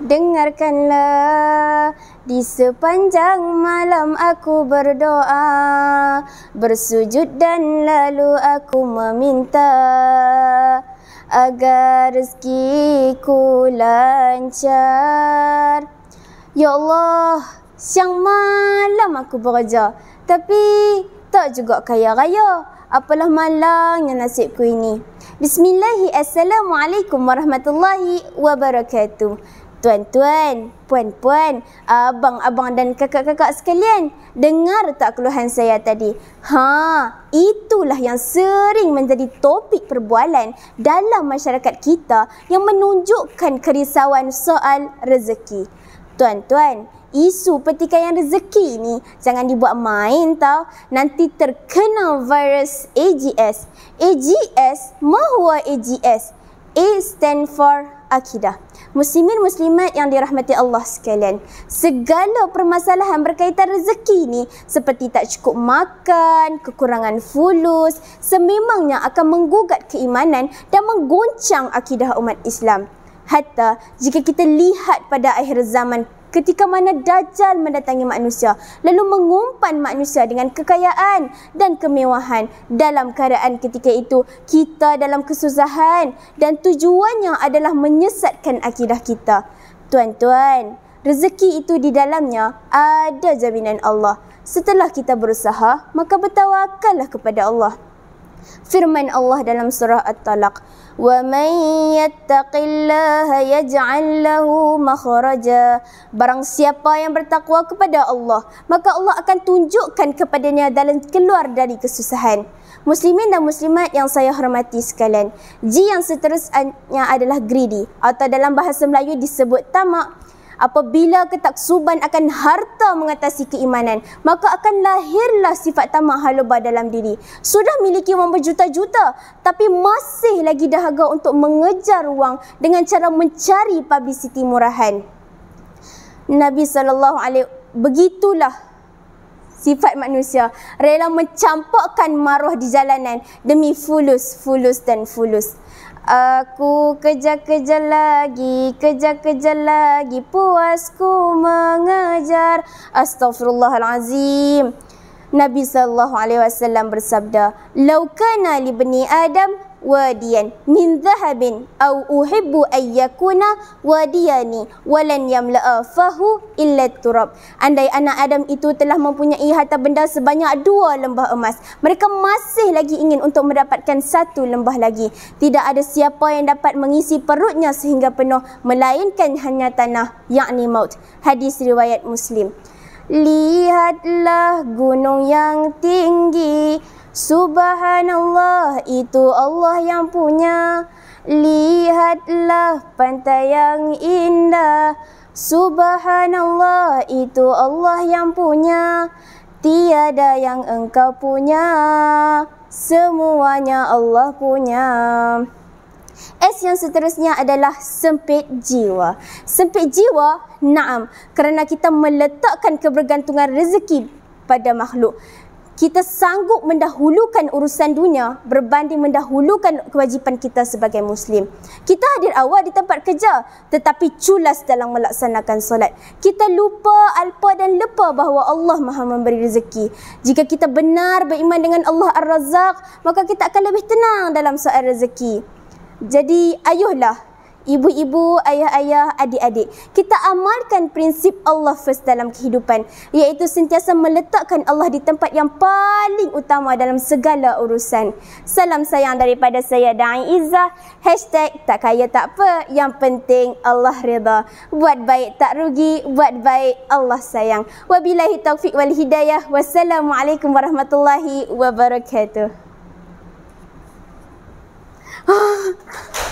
Dengarkanlah di sepanjang malam aku berdoa bersujud dan lalu aku meminta agar rezekiku lancar Ya Allah siang malam aku bekerja tapi tak juga kaya raya apalah malangnya nasibku ini Bismillahirrahmanirrahim Assalamualaikum warahmatullahi wabarakatuh Tuan-tuan, puan-puan, abang-abang dan kakak-kakak sekalian, dengar tak keluhan saya tadi? Ha, itulah yang sering menjadi topik perbualan dalam masyarakat kita yang menunjukkan kerisauan soal rezeki. Tuan-tuan, isu pertikaian rezeki ni jangan dibuat main tau. Nanti terkena virus AGS. AGS, mahu AGS? AGS. A stand for akidah. Muslimin muslimat yang dirahmati Allah sekalian. Segala permasalahan berkaitan rezeki ni seperti tak cukup makan, kekurangan fulus, sememangnya akan menggugat keimanan dan menggoncang akidah umat Islam. Hatta jika kita lihat pada akhir zaman ketika mana Dajjal mendatangi manusia lalu mengumpan manusia dengan kekayaan dan kemewahan dalam keadaan ketika itu kita dalam kesusahan dan tujuannya adalah menyesatkan akidah kita. Tuan-tuan, rezeki itu di dalamnya ada jaminan Allah. Setelah kita berusaha, maka bertawakallah kepada Allah firman Allah dalam surah At-Talaq wa يَتَّقِ اللَّهَ yaj'al لَهُ makhraja barang siapa yang bertakwa kepada Allah maka Allah akan tunjukkan kepadanya dalam keluar dari kesusahan Muslimin dan muslimat yang saya hormati sekalian. G yang seterusnya adalah greedy atau dalam bahasa Melayu disebut tamak apabila ketaksuban akan harta mengatasi keimanan, maka akan lahirlah sifat tamak haloba dalam diri. Sudah miliki wang berjuta-juta, tapi masih lagi dahaga untuk mengejar wang dengan cara mencari publicity murahan. Nabi sallallahu alaihi begitulah sifat manusia rela mencampakkan maruah di jalanan demi fulus fulus dan fulus Aku kerja-kerja lagi, kerja-kerja lagi puasku mengajar. Astaghfirullahalazim. Nabi sallallahu alaihi wasallam bersabda, "Lau kana Adam wadiyan min zahabin aw uhibbu an yakuna wadiyani walan yamla'a fahu illa turab andai anak adam itu telah mempunyai harta benda sebanyak dua lembah emas mereka masih lagi ingin untuk mendapatkan satu lembah lagi tidak ada siapa yang dapat mengisi perutnya sehingga penuh melainkan hanya tanah yakni maut hadis riwayat muslim Lihatlah gunung yang tinggi Subhanallah itu Allah yang punya Lihatlah pantai yang indah Subhanallah itu Allah yang punya Tiada yang engkau punya Semuanya Allah punya S yang seterusnya adalah sempit jiwa. Sempit jiwa, naam. Kerana kita meletakkan kebergantungan rezeki pada makhluk kita sanggup mendahulukan urusan dunia berbanding mendahulukan kewajipan kita sebagai Muslim. Kita hadir awal di tempat kerja tetapi culas dalam melaksanakan solat. Kita lupa, alpa dan lepa bahawa Allah maha memberi rezeki. Jika kita benar beriman dengan Allah Ar-Razak, maka kita akan lebih tenang dalam soal rezeki. Jadi ayuhlah ibu-ibu, ayah-ayah, adik-adik. Kita amalkan prinsip Allah first dalam kehidupan. Iaitu sentiasa meletakkan Allah di tempat yang paling utama dalam segala urusan. Salam sayang daripada saya, Da'i Izzah. Hashtag tak kaya tak apa, yang penting Allah redha. Buat baik tak rugi, buat baik Allah sayang. Wabilahi taufiq wal hidayah. Wassalamualaikum warahmatullahi wabarakatuh. Ah.